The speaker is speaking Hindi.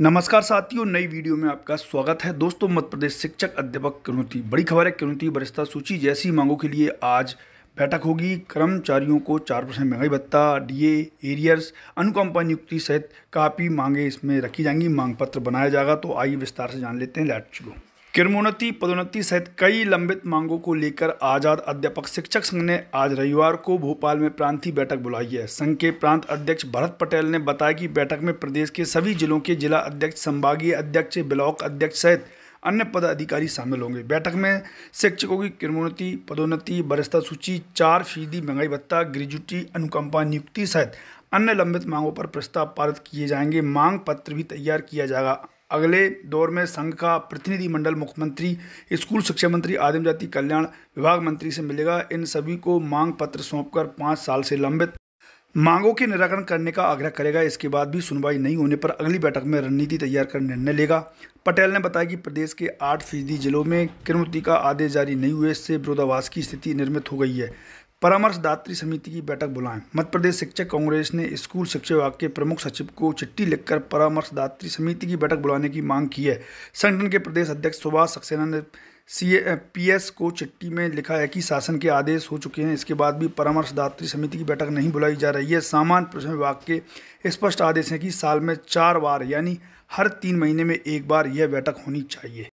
नमस्कार साथियों नई वीडियो में आपका स्वागत है दोस्तों मध्य प्रदेश शिक्षक अध्यापक किरुति बड़ी खबर है किरुति बरिस्ता सूची जैसी मांगों के लिए आज बैठक होगी कर्मचारियों को चार परसेंट महंगाई भत्ता डीए एरियर्स अनुकंपा नियुक्ति सहित काफ़ी मांगे इसमें रखी जाएंगी मांग पत्र बनाया जाएगा तो आइए विस्तार से जान लेते हैं लैट शुरू किरमोन्नति पदोन्नति सहित कई लंबित मांगों को लेकर आज़ाद अध्यापक शिक्षक संघ ने आज रविवार को भोपाल में प्रांतीय बैठक बुलाई है संघ के प्रांत अध्यक्ष भरत पटेल ने बताया कि बैठक में प्रदेश के सभी जिलों के जिला अध्यक्ष संभागीय अध्यक्ष ब्लॉक अध्यक्ष सहित अन्य पदाधिकारी शामिल होंगे बैठक में शिक्षकों की किरमोन्नति पदोन्नति बरस्ता सूची चार फीसदी महंगाई भत्ता ग्रेजुटी अनुकंपा नियुक्ति सहित अन्य लंबित मांगों पर प्रस्ताव पारित किए जाएंगे मांग पत्र भी तैयार किया जाएगा अगले दौर में संघ का प्रतिनिधि मंडल मुख्यमंत्री स्कूल शिक्षा मंत्री आदिम जाति कल्याण विभाग मंत्री से मिलेगा इन सभी को मांग पत्र सौंपकर पाँच साल से लंबित मांगों के निराकरण करने का आग्रह करेगा इसके बाद भी सुनवाई नहीं होने पर अगली बैठक में रणनीति तैयार कर निर्णय लेगा पटेल ने बताया कि प्रदेश के आठ फीसदी जिलों में किरमुती का आदेश जारी नहीं हुए इससे विरोधावास की स्थिति निर्मित हो गई है परामर्शदात्री समिति की बैठक बुलाएं मध्य प्रदेश शिक्षक कांग्रेस ने स्कूल शिक्षा विभाग के प्रमुख सचिव को चिट्ठी लिखकर परामर्शदात्री समिति की बैठक बुलाने की मांग की है संगठन के प्रदेश अध्यक्ष सुभाष सक्सेना ने सी पी एस को चिट्ठी में लिखा है कि शासन के आदेश हो चुके हैं इसके बाद भी परामर्शदात्री समिति की बैठक नहीं बुलाई जा रही है सामान्य प्रश्न विभाग के स्पष्ट आदेश हैं कि साल में चार बार यानी हर तीन महीने में एक बार यह बैठक होनी चाहिए